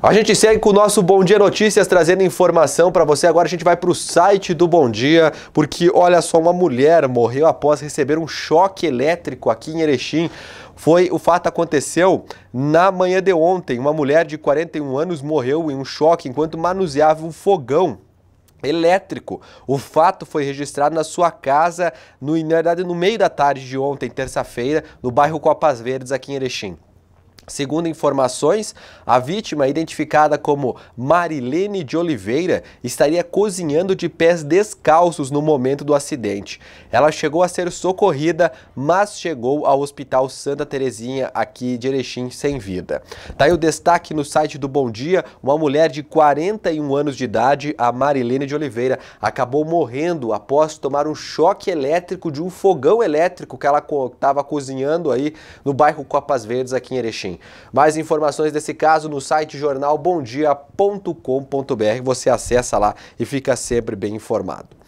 A gente segue com o nosso Bom Dia Notícias trazendo informação para você. Agora a gente vai para o site do Bom Dia, porque olha só, uma mulher morreu após receber um choque elétrico aqui em Erechim. Foi o fato aconteceu na manhã de ontem. Uma mulher de 41 anos morreu em um choque enquanto manuseava um fogão elétrico. O fato foi registrado na sua casa, no, na verdade, no meio da tarde de ontem, terça-feira, no bairro Copas Verdes, aqui em Erechim. Segundo informações, a vítima, identificada como Marilene de Oliveira, estaria cozinhando de pés descalços no momento do acidente. Ela chegou a ser socorrida, mas chegou ao Hospital Santa Terezinha, aqui de Erechim, sem vida. Tá aí o destaque no site do Bom Dia, uma mulher de 41 anos de idade, a Marilene de Oliveira, acabou morrendo após tomar um choque elétrico de um fogão elétrico que ela estava cozinhando aí no bairro Copas Verdes, aqui em Erechim. Mais informações desse caso no site jornalbomdia.com.br. Você acessa lá e fica sempre bem informado.